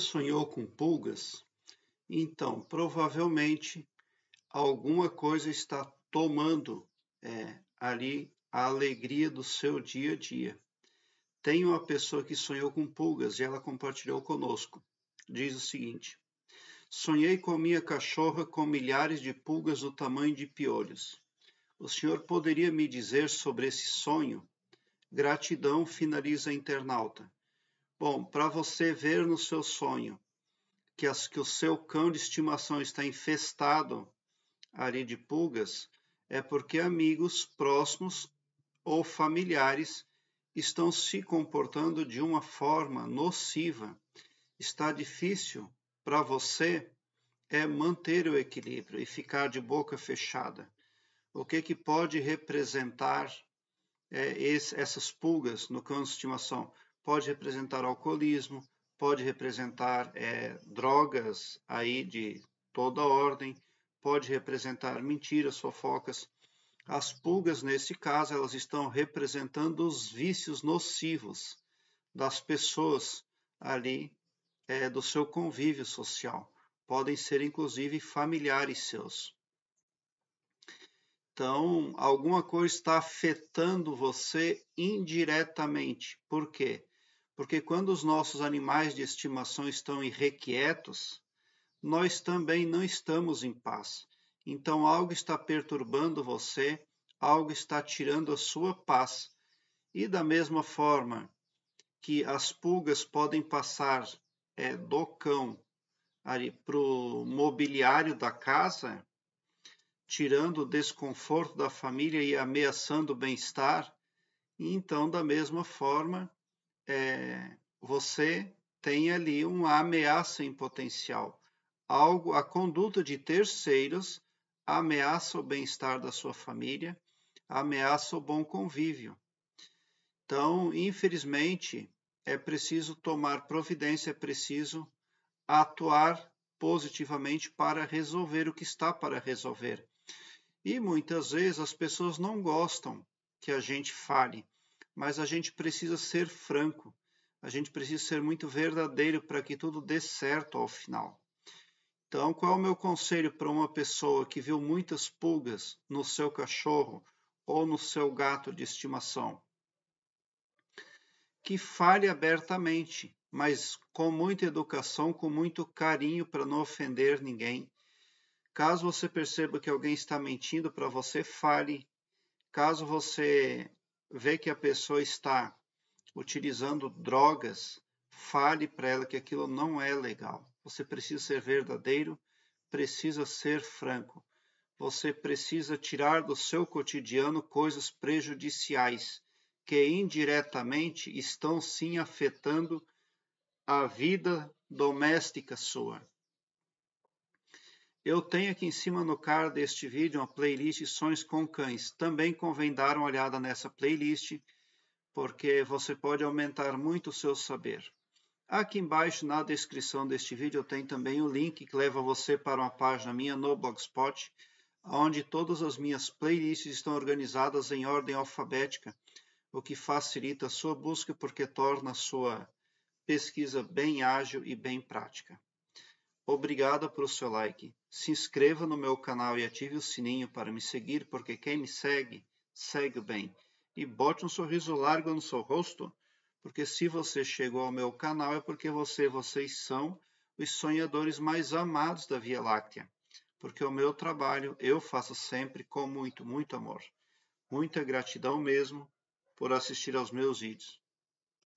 sonhou com pulgas? Então, provavelmente alguma coisa está tomando é, ali a alegria do seu dia a dia. Tem uma pessoa que sonhou com pulgas e ela compartilhou conosco. Diz o seguinte: Sonhei com a minha cachorra com milhares de pulgas do tamanho de piolhos. O senhor poderia me dizer sobre esse sonho? Gratidão, finaliza a internauta. Bom, para você ver no seu sonho que, as, que o seu cão de estimação está infestado ali de pulgas, é porque amigos próximos ou familiares estão se comportando de uma forma nociva. Está difícil para você é manter o equilíbrio e ficar de boca fechada. O que que pode representar é, esse, essas pulgas no cão de estimação? pode representar alcoolismo, pode representar é, drogas aí de toda ordem, pode representar mentiras, fofocas. As pulgas, nesse caso, elas estão representando os vícios nocivos das pessoas ali é, do seu convívio social. Podem ser, inclusive, familiares seus. Então, alguma coisa está afetando você indiretamente. Por quê? porque quando os nossos animais de estimação estão irrequietos, nós também não estamos em paz. Então algo está perturbando você, algo está tirando a sua paz. E da mesma forma que as pulgas podem passar é, do cão para o mobiliário da casa, tirando o desconforto da família e ameaçando o bem-estar, então da mesma forma é, você tem ali uma ameaça em potencial. Algo, a conduta de terceiros ameaça o bem-estar da sua família, ameaça o bom convívio. Então, infelizmente, é preciso tomar providência, é preciso atuar positivamente para resolver o que está para resolver. E muitas vezes as pessoas não gostam que a gente fale mas a gente precisa ser franco, a gente precisa ser muito verdadeiro para que tudo dê certo ao final. Então, qual é o meu conselho para uma pessoa que viu muitas pulgas no seu cachorro ou no seu gato de estimação? Que fale abertamente, mas com muita educação, com muito carinho para não ofender ninguém. Caso você perceba que alguém está mentindo para você, fale. Caso você vê que a pessoa está utilizando drogas, fale para ela que aquilo não é legal. Você precisa ser verdadeiro, precisa ser franco. Você precisa tirar do seu cotidiano coisas prejudiciais que indiretamente estão sim afetando a vida doméstica sua. Eu tenho aqui em cima no card deste vídeo uma playlist Sons com Cães. Também convém dar uma olhada nessa playlist, porque você pode aumentar muito o seu saber. Aqui embaixo, na descrição deste vídeo, tem também o link que leva você para uma página minha no Blogspot, onde todas as minhas playlists estão organizadas em ordem alfabética, o que facilita a sua busca porque torna a sua pesquisa bem ágil e bem prática. Obrigado pelo seu like. Se inscreva no meu canal e ative o sininho para me seguir, porque quem me segue, segue bem. E bote um sorriso largo no seu rosto, porque se você chegou ao meu canal é porque você vocês são os sonhadores mais amados da Via Láctea. Porque o meu trabalho eu faço sempre com muito, muito amor. Muita gratidão mesmo por assistir aos meus vídeos.